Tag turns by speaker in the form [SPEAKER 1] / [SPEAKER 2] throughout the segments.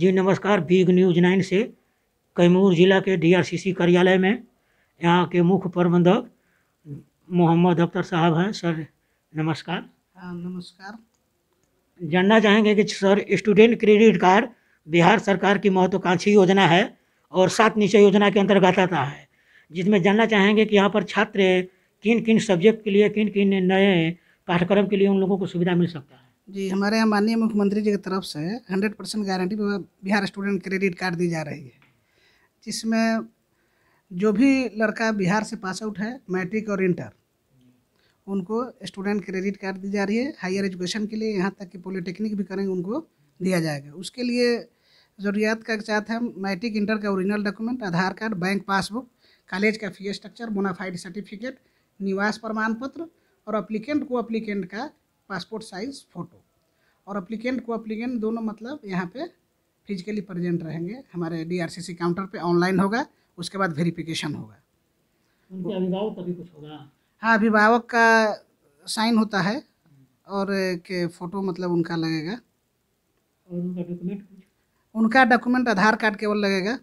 [SPEAKER 1] जी नमस्कार big news nine से कैमूर जिला के डीआरसीसी कार्यालय में यहाँ के मुख्य प्रबंधक मोहम्मद अख्तर साहब हैं सर नमस्कार हाँ नमस्कार जानना चाहेंगे कि sir student credit card Bihar सरकार की महत्वाकांक्षी योजना है और सात निश्चय योजना के अंतर्गत आता है जिसमें जानना चाहेंगे कि यहाँ पर छात्र किन किन सब्जेक्ट के लिए किन किन नए पाठ्यक्रम के लिए उन लोगों को
[SPEAKER 2] सुविधा मिल सकता है जी हमारे यहाँ माननीय मुख्यमंत्री जी की तरफ से hundred percent guarantee Bihar student credit card दी जा रही है जिसमें जो भी लड़का बिहार से पास आउट है मैट्रिक और इंटर उनको स्टूडेंट क्रेडिट कार्ड दी जा रही है हायर एजुकेशन के लिए यहाँ तक कि पॉलिटेक्निक भी करेंगे उनको दिया जाएगा उसके लिए ज़रूरियात का साथ हैं मैट्रिक इंटर का original document Aadhaar card bank passbook college का फी स्ट्रक्चर मोनाफाइड सर्टिफिकेट निवास प्रमाण पत्र और अप्लीकेंट को अप्लीकेंट का पासपोर्ट साइज़ फ़ोटो और अप्लीकेंट को अप्लीकेंट दोनों मतलब यहाँ पे फिजिकली प्रेजेंट रहेंगे हमारे डीआरसीसी काउंटर पे ऑनलाइन होगा उसके बाद वेरिफिकेशन होगा उनके अभिभावक का भी कुछ होगा हाँ अभिभावक का साइन होता है और के फ़ोटो मतलब उनका लगेगा और उनका डॉक्यूमेंट उनका डॉक्यूमेंट आधार कार्ड केवल लगेगा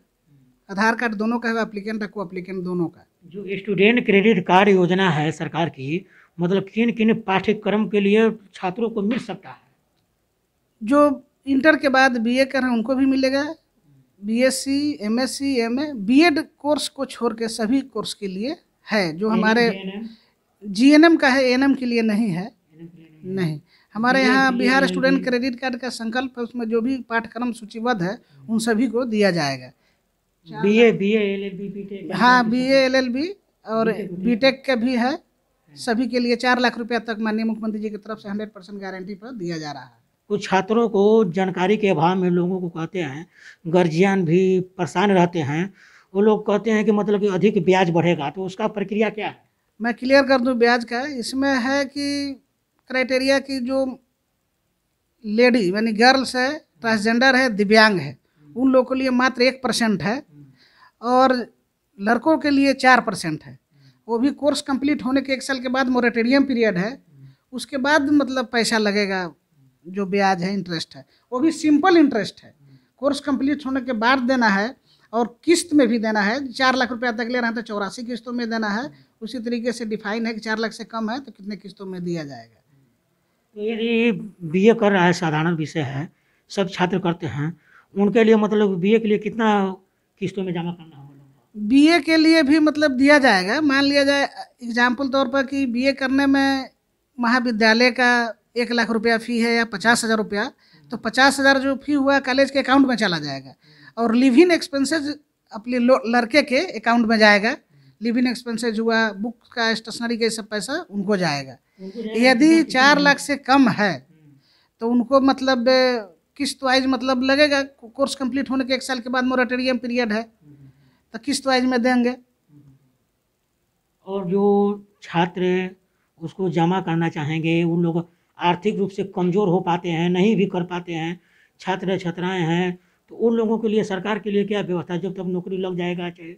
[SPEAKER 2] आधार कार्ड दोनों का है अप्लीकेंट को अप्लीकेंट दोनों का जो
[SPEAKER 1] स्टूडेंट क्रेडिट कार्ड योजना है सरकार की मतलब किन किन पाठ्यक्रम के लिए
[SPEAKER 2] छात्रों को मिल सकता है जो इंटर के बाद बीए कर रहे हैं उनको भी मिलेगा BSc, MSc, MA, BEd course को छोड़ के सभी कोर्स के लिए है जो हमारे जीएनएम का है एएनएम के लिए नहीं है नहीं हमारे यहाँ बिहार स्टूडेंट क्रेडिट कार्ड का संकल्प है उसमें जो भी पाठ्यक्रम सूचीबद्ध है उन सभी को दिया जाएगा
[SPEAKER 1] B A B A L L B हाँ B
[SPEAKER 2] A L L B और बी टेक का भी है सभी के लिए चार लाख रुपया तक माननीय मुख्यमंत्री जी की तरफ से हंड्रेड परसेंट गारंटी पर दिया जा रहा है
[SPEAKER 1] कुछ छात्रों को जानकारी के अभाव में लोगों को कहते हैं गर्जियन भी परेशान रहते हैं वो लोग कहते हैं कि मतलब कि अधिक ब्याज बढ़ेगा तो उसका
[SPEAKER 2] प्रक्रिया क्या है मैं क्लियर कर दूँ ब्याज का इसमें है कि क्राइटेरिया की जो लेडी यानी गर्ल्स है ट्रांसजेंडर है दिव्यांग है उन लोगों के लिए मात्र एक परसेंट है और लड़कों के लिए चार परसेंट है वो भी कोर्स कंप्लीट होने के एक साल के बाद मोरेटेरियम पीरियड है उसके बाद मतलब पैसा लगेगा जो ब्याज है इंटरेस्ट है वो भी सिंपल इंटरेस्ट है कोर्स कंप्लीट होने के बाद देना है और किस्त में भी देना है चार लाख रुपया तक ले रहे हैं तो चौरासी किस्तों में देना है उसी तरीके से डिफाइन है कि चार लाख से कम है तो कितने किस्तों में दिया जाएगा तो
[SPEAKER 1] यदि बी ए कर रहा है साधारण विषय है सब छात्र करते हैं उनके लिए मतलब बी ए के लिए कितना किस्तों में जमा करना
[SPEAKER 2] बीए के लिए भी मतलब दिया जाएगा मान लिया जाए एग्जाम्पल तौर पर कि बीए करने में महाविद्यालय का एक लाख रुपया फ़ी है या पचास हज़ार रुपया तो पचास हज़ार जो फ़ी हुआ कॉलेज के अकाउंट में चला जाएगा और लिव इन एक्सपेंसेज अपने लड़के के अकाउंट में जाएगा लिव इन एक्सपेंसेज हुआ बुक का स्टेशनरी का सब पैसा उनको जाएगा यदि चार लाख से कम है तो उनको मतलब किस्त वाइज मतलब लगेगा कोर्स कंप्लीट होने के एक साल के बाद मोरेटोरियम पीरियड है तो किस्त वाइज में देंगे
[SPEAKER 1] और जो छात्र उसको जमा करना चाहेंगे उन लोग आर्थिक रूप से कमज़ोर हो पाते हैं नहीं भी कर पाते हैं छात्र छात्राएँ हैं तो उन लोगों के लिए सरकार के लिए क्या व्यवस्था जब तक नौकरी लग जाएगा चाहे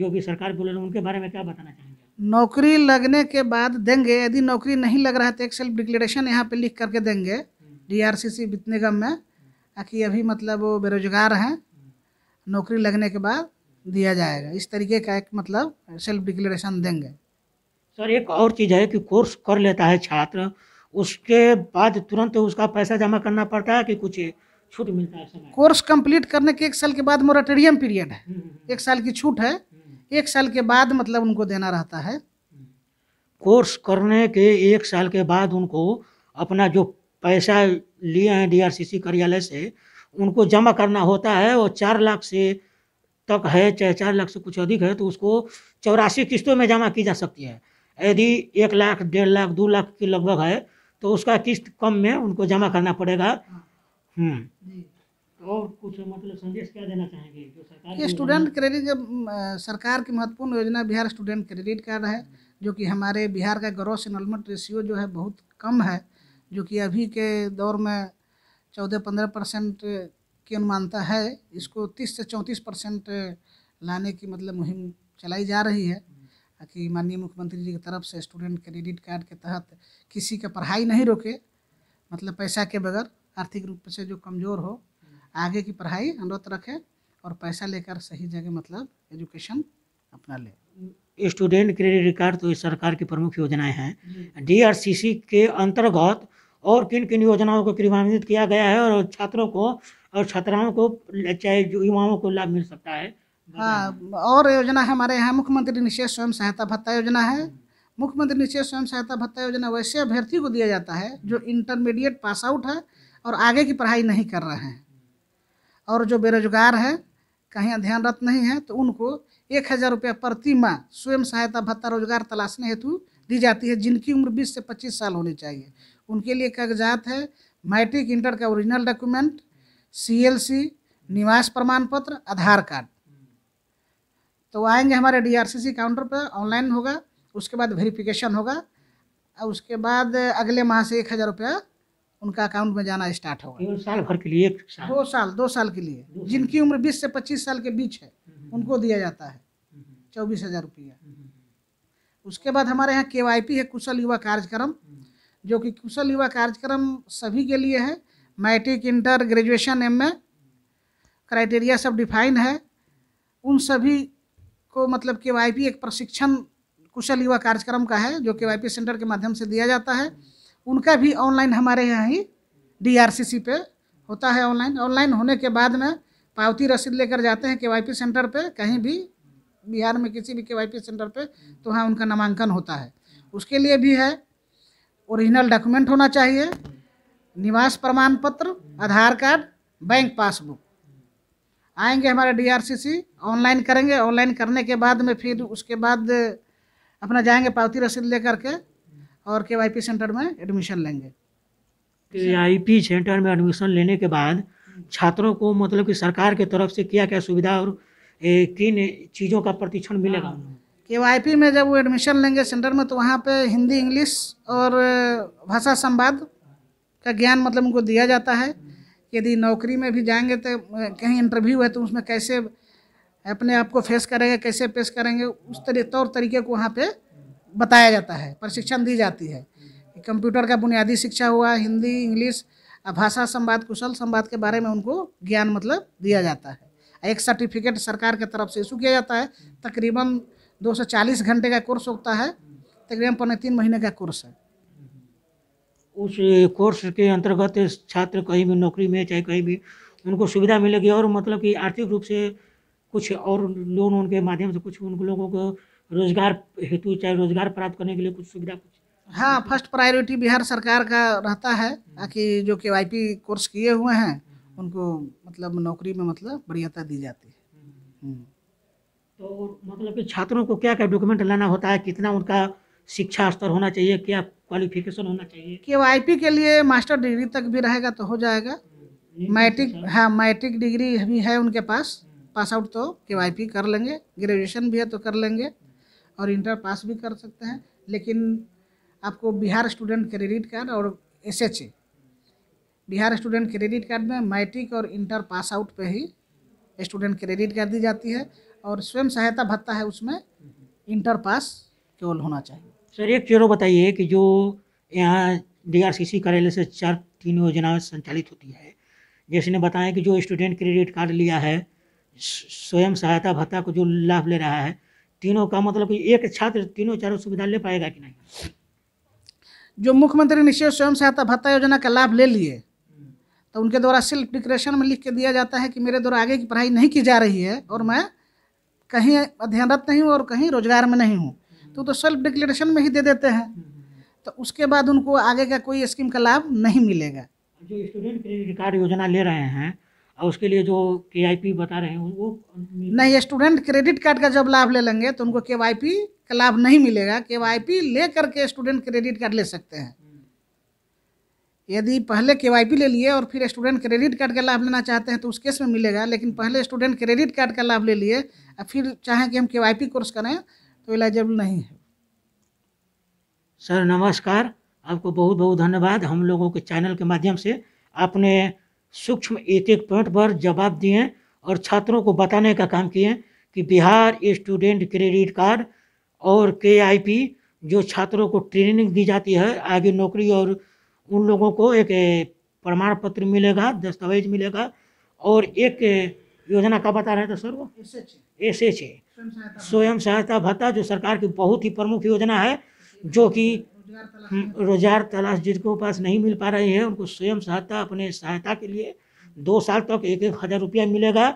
[SPEAKER 1] जो भी सरकार बोले उनके बारे में क्या बताना
[SPEAKER 2] चाहेंगे नौकरी लगने के बाद देंगे यदि नौकरी नहीं लग रहा है तो एक सेल्फ डिक्लेरेशन यहाँ पे लिख करके देंगे डी आर सी सी वित्त निगम में ताकि अभी मतलब वो बेरोजगार हैं नौकरी लगने के बाद दिया जाएगा इस तरीके का एक मतलब सेल्फ डिक्लेरेशन देंगे
[SPEAKER 1] सर एक और चीज़ है कि कोर्स कर लेता है छात्र उसके बाद तुरंत उसका पैसा जमा करना पड़ता है कि कुछ छूट मिलता है समय
[SPEAKER 2] कोर्स कंप्लीट करने के एक साल के बाद मोराटोरियम पीरियड है हम्म, हम्म, हम्म। एक साल की छूट है एक साल के बाद मतलब उनको देना रहता है
[SPEAKER 1] कोर्स करने के एक साल के बाद उनको अपना जो पैसा लिए हैं डीआरसीसी कार्यालय से उनको जमा करना होता है और चार लाख से तक है चाहे चार लाख से कुछ अधिक है तो उसको चौरासी किस्तों में जमा की जा सकती है यदि एक लाख डेढ़ लाख दो लाख की लगभग है तो उसका किस्त कम में उनको जमा करना पड़ेगा हम्म। और कुछ मतलब संदेश क्या देना चाहेंगे जो स्टूडेंट
[SPEAKER 2] क्रेडिट जब सरकार की महत्वपूर्ण योजना बिहार स्टूडेंट क्रेडिट कार्ड है जो कि हमारे बिहार का ग्रॉस इनमेंट रेशियो जो है बहुत कम है जो कि अभी के दौर में चौदह पंद्रह परसेंट की अनुमानता है इसको तीस से चौंतीस परसेंट लाने की मतलब मुहिम चलाई जा रही है कि माननीय मुख्यमंत्री जी की तरफ से स्टूडेंट क्रेडिट कार्ड के तहत किसी का पढ़ाई नहीं रोके मतलब पैसा के बगैर आर्थिक रूप से जो कमज़ोर हो आगे की पढ़ाई अनुरत रखे और पैसा लेकर सही जगह मतलब एजुकेशन अपना ले स्टूडेंट
[SPEAKER 1] क्रेडिट कार्ड तो इस सरकार की प्रमुख योजनाएं हैं डीआरसीसी के अंतर्गत और किन किन योजनाओं को क्रियान्वित किया गया है और छात्रों को और छात्राओं को चाहे
[SPEAKER 2] युवाओं को लाभ मिल सकता है हाँ और योजना है हमारे यहाँ मुख्यमंत्री निश्चय स्वयं सहायता भत्ता योजना है हम्म। मुख्यमंत्री निश्चय स्वयं सहायता भत्ता योजना वैसे अभ्यर्थी को दिया जाता है जो इंटरमीडिएट पास आउट है और आगे की पढ़ाई नहीं कर रहे हैं और जो बेरोजगार है कहीं अध्ययनरत नहीं है तो उनको एक हज़ार रुपया प्रति माह स्वयं सहायता भत्ता रोजगार तलाशने हेतु दी जाती है जिनकी उम्र बीस से पच्चीस साल होनी चाहिए उनके लिए कागजात है मैट्रिक इंटर का ओरिजिनल डॉक्यूमेंट सीएलसी निवास प्रमाण पत्र आधार कार्ड तो आएंगे हमारे डीआरसीसी काउंटर पर ऑनलाइन होगा उसके बाद वेरिफिकेशन होगा और उसके बाद अगले माह से एक हज़ार रुपया उनका अकाउंट में जाना स्टार्ट होगा साल भर
[SPEAKER 1] के लिए साल। दो
[SPEAKER 2] साल दो साल के लिए साल। जिनकी उम्र बीस से पच्चीस साल के बीच है उनको दिया जाता है चौबीस हज़ार रुपया उसके बाद हमारे यहाँ के है कुशल युवा कार्यक्रम जो कि कुशल युवा कार्यक्रम सभी के लिए है मैट्रिक इंटर ग्रेजुएशन एम में क्राइटेरिया सब डिफाइन है उन सभी को मतलब के वाई एक प्रशिक्षण कुशल युवा कार्यक्रम का है जो के वाई सेंटर के माध्यम से दिया जाता है उनका भी ऑनलाइन हमारे यहाँ ही डी पे होता है ऑनलाइन ऑनलाइन होने के बाद में पावती रसीद लेकर जाते हैं के वाई सेंटर पर कहीं भी बिहार में किसी भी के वाई सेंटर पर तो वहाँ उनका नामांकन होता है उसके लिए भी है ओरिजिनल डॉक्यूमेंट होना चाहिए निवास प्रमाण पत्र आधार कार्ड बैंक पासबुक आएंगे हमारे डीआरसीसी ऑनलाइन करेंगे ऑनलाइन करने के बाद में फिर उसके बाद अपना जाएंगे पावती रसीद लेकर के और के वाई सेंटर में एडमिशन लेंगे के केवाईपी
[SPEAKER 1] सेंटर में एडमिशन लेने के बाद छात्रों को मतलब कि सरकार के तरफ से क्या क्या सुविधा और किन चीज़ों का प्रशिक्षण मिलेगा हाँ।
[SPEAKER 2] के में जब वो एडमिशन लेंगे सेंटर में तो वहाँ पे हिंदी इंग्लिश और भाषा संवाद का ज्ञान मतलब उनको दिया जाता है यदि नौकरी में भी जाएंगे तो कहीं इंटरव्यू है तो उसमें कैसे अपने आप को फेस करेंगे कैसे पेश करेंगे उस तरी तौर तरीके को वहाँ पे बताया जाता है प्रशिक्षण दी जाती है कंप्यूटर का बुनियादी शिक्षा हुआ हिंदी इंग्लिश भाषा संवाद कुशल संवाद के बारे में उनको ज्ञान मतलब दिया जाता है एक सर्टिफिकेट सरकार के तरफ से इशू किया जाता है तकरीबन दो चालीस घंटे का कोर्स होता है तकरीबन पौने तीन महीने का कोर्स है
[SPEAKER 1] उस कोर्स के अंतर्गत छात्र कहीं भी नौकरी में चाहे कहीं भी उनको सुविधा मिलेगी और मतलब कि आर्थिक रूप से कुछ और लोन उनके माध्यम से कुछ उन लोगों को रोजगार हेतु चाहे रोजगार प्राप्त करने के लिए कुछ सुविधा
[SPEAKER 2] कुछ हाँ फर्स्ट प्रायोरिटी बिहार सरकार का रहता है ताकि जो के वाई पी कोर्स किए हुए हैं उनको मतलब नौकरी में मतलब बढ़ियाता दी जाती है हम्म। हम्म। तो मतलब कि छात्रों को क्या क्या डॉक्यूमेंट लाना होता
[SPEAKER 1] है कितना उनका शिक्षा स्तर होना चाहिए क्या क्वालिफिकेशन होना चाहिए
[SPEAKER 2] के वाई पी के लिए मास्टर डिग्री तक भी रहेगा तो हो जाएगा मैट्रिक हाँ मैट्रिक डिग्री भी है उनके पास पास आउट तो के वाई पी कर लेंगे ग्रेजुएशन भी है तो कर लेंगे और इंटर पास भी कर सकते हैं लेकिन आपको बिहार स्टूडेंट क्रेडिट कार्ड और एस एच बिहार स्टूडेंट क्रेडिट कार्ड में मैट्रिक और इंटर पास आउट पे ही स्टूडेंट क्रेडिट कार्ड दी जाती है और स्वयं सहायता भत्ता है उसमें इंटर पास केवल होना चाहिए
[SPEAKER 1] सर एक चीज़ बताइए कि जो यहाँ डीआरसीसी कार्यालय से चार तीन योजनाएँ संचालित होती है जैसे ने बताया कि जो स्टूडेंट क्रेडिट कार्ड लिया है स्वयं सहायता भत्ता को जो लाभ ले रहा है तीनों का मतलब कि एक छात्र तीनों
[SPEAKER 2] चारों सुविधा ले पाएगा
[SPEAKER 1] कि नहीं
[SPEAKER 2] जो मुख्यमंत्री निश्चय स्वयं सहायता भत्ता योजना का लाभ ले लिए तो उनके द्वारा सेल्फ डिक्रेशन में लिख के दिया जाता है कि मेरे द्वारा आगे की पढ़ाई नहीं की जा रही है और मैं कहीं अध्ययनरत नहीं हो और कहीं रोजगार में नहीं हूँ तो तो सेल्फ डिक्लेरेशन में ही दे देते हैं हम्म, हम्म, हम्म। तो उसके बाद उनको आगे का कोई स्कीम का लाभ नहीं मिलेगा
[SPEAKER 1] जो स्टूडेंट क्रेडिट कार्ड योजना ले रहे हैं और उसके लिए जो के बता रहे हैं
[SPEAKER 2] वो नहीं स्टूडेंट क्रेडिट कार्ड का जब लाभ ले लेंगे तो उनको के का लाभ नहीं मिलेगा के ले करके स्टूडेंट क्रेडिट कार्ड ले सकते हैं यदि पहले के ले लिए और फिर स्टूडेंट क्रेडिट कार्ड का लाभ लेना चाहते हैं तो उस केस में मिलेगा लेकिन पहले स्टूडेंट क्रेडिट कार्ड का लाभ ले लिए और फिर चाहें कि हम के कोर्स करें तो एलिजिबल नहीं है
[SPEAKER 1] सर नमस्कार आपको बहुत बहुत धन्यवाद हम लोगों के चैनल के माध्यम से आपने सूक्ष्म एक एक पॉइंट पर जवाब दिए और छात्रों को बताने का काम किए कि बिहार स्टूडेंट क्रेडिट कार्ड और के जो छात्रों को ट्रेनिंग दी जाती है आगे नौकरी और उन लोगों को एक प्रमाण पत्र मिलेगा दस्तावेज मिलेगा और एक योजना का बता रहे थे सर वो एस एच ए स्वयं सहायता भत्ता जो सरकार की बहुत ही प्रमुख योजना है जो कि रोजगार तलाश हम्म, जिनको पास नहीं मिल पा रहे हैं उनको स्वयं सहायता अपने सहायता के लिए दो साल तक एक एक हज़ार रुपया मिलेगा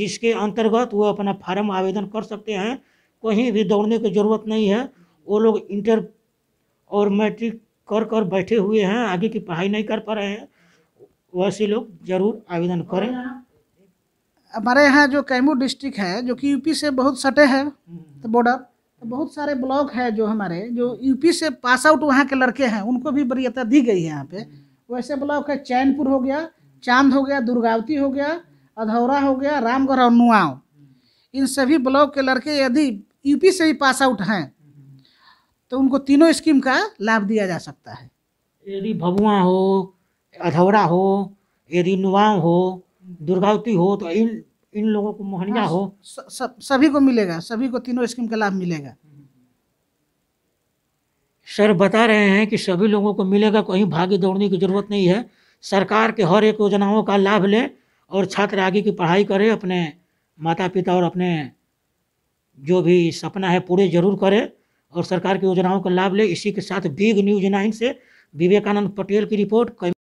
[SPEAKER 1] जिसके अंतर्गत वो अपना फार्म आवेदन कर सकते हैं कहीं भी दौड़ने की ज़रूरत नहीं है वो लोग इंटर और मैट्रिक कर कर बैठे हुए हैं आगे की पढ़ाई नहीं कर पा रहे हैं वैसे लोग जरूर आवेदन करें
[SPEAKER 2] हमारे यहाँ जो कैमूर डिस्ट्रिक्ट है जो कि यूपी से बहुत सटे है तो बॉर्डर तो बहुत सारे ब्लॉक है जो हमारे जो यूपी से पास आउट वहाँ के लड़के हैं उनको भी वरीयता दी गई है यहाँ पे हम्म। वैसे ब्लॉक है चैनपुर हो गया चांद हो गया दुर्गावती हो गया अधौरा हो गया रामगढ़ और नुआव हम्म। इन सभी ब्लॉक के लड़के यदि यूपी से ही पास आउट हैं तो उनको तीनों स्कीम का लाभ दिया जा सकता है
[SPEAKER 1] यदि भबुआ हो अधौरा हो यदि नुआव हो दुर्गावती हो तो इन
[SPEAKER 2] इन लोगों को मोहनिया हाँ, हो स, स, सभी को मिलेगा सभी को तीनों स्कीम का लाभ मिलेगा
[SPEAKER 1] सर बता रहे हैं कि सभी लोगों को मिलेगा कहीं भागी दौड़ने की जरूरत नहीं है सरकार के हर एक योजनाओं का लाभ लें और छात्र आगे की पढ़ाई करें अपने माता पिता और अपने जो भी सपना है पूरे जरूर करें और सरकार की योजनाओं का लाभ ले इसी के साथ बिग न्यूज नाइन से विवेकानंद पटेल की रिपोर्ट